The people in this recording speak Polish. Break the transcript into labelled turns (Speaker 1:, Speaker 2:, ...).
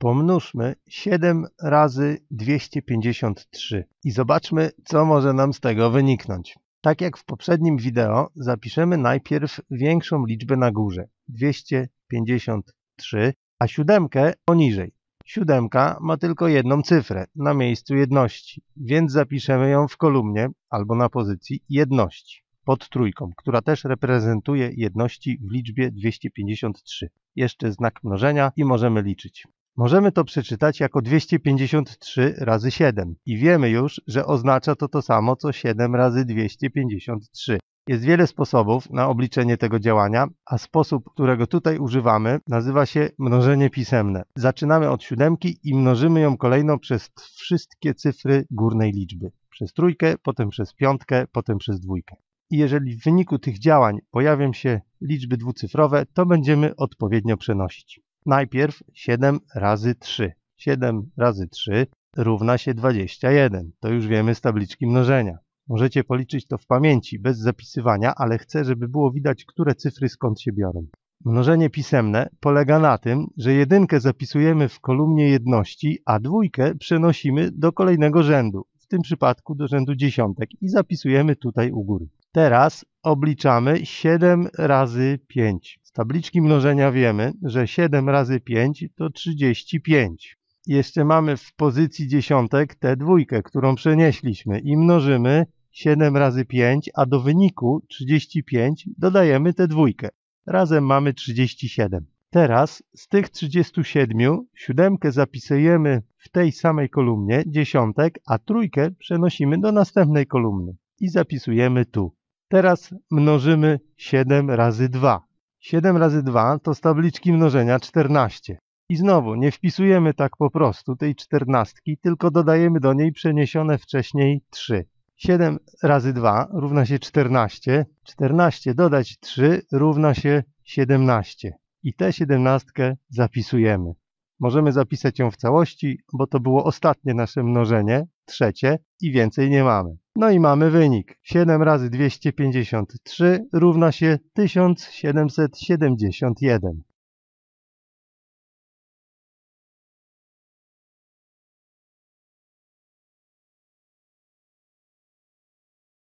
Speaker 1: Pomnóżmy 7 razy 253 i zobaczmy, co może nam z tego wyniknąć. Tak jak w poprzednim wideo, zapiszemy najpierw większą liczbę na górze, 253, a siódemkę poniżej. Siódemka ma tylko jedną cyfrę na miejscu jedności, więc zapiszemy ją w kolumnie albo na pozycji jedności pod trójką, która też reprezentuje jedności w liczbie 253. Jeszcze znak mnożenia i możemy liczyć. Możemy to przeczytać jako 253 razy 7 i wiemy już, że oznacza to to samo co 7 razy 253. Jest wiele sposobów na obliczenie tego działania, a sposób, którego tutaj używamy, nazywa się mnożenie pisemne. Zaczynamy od siódemki i mnożymy ją kolejno przez wszystkie cyfry górnej liczby. Przez trójkę, potem przez piątkę, potem przez dwójkę. I jeżeli w wyniku tych działań pojawią się liczby dwucyfrowe, to będziemy odpowiednio przenosić. Najpierw 7 razy 3. 7 razy 3 równa się 21. To już wiemy z tabliczki mnożenia. Możecie policzyć to w pamięci, bez zapisywania, ale chcę, żeby było widać, które cyfry skąd się biorą. Mnożenie pisemne polega na tym, że jedynkę zapisujemy w kolumnie jedności, a dwójkę przenosimy do kolejnego rzędu, w tym przypadku do rzędu dziesiątek i zapisujemy tutaj u góry. Teraz obliczamy 7 razy 5 tabliczki mnożenia wiemy, że 7 razy 5 to 35. Jeszcze mamy w pozycji dziesiątek tę dwójkę, którą przenieśliśmy i mnożymy 7 razy 5, a do wyniku 35 dodajemy tę dwójkę. Razem mamy 37. Teraz z tych 37 siódemkę zapisujemy w tej samej kolumnie dziesiątek, a trójkę przenosimy do następnej kolumny i zapisujemy tu. Teraz mnożymy 7 razy 2. 7 razy 2 to z tabliczki mnożenia 14. I znowu, nie wpisujemy tak po prostu tej czternastki, tylko dodajemy do niej przeniesione wcześniej 3. 7 razy 2 równa się 14. 14 dodać 3 równa się 17. I tę 17 zapisujemy. Możemy zapisać ją w całości, bo to było ostatnie nasze mnożenie, trzecie i więcej nie mamy. No i mamy wynik. 7 razy 253 równa się 1771.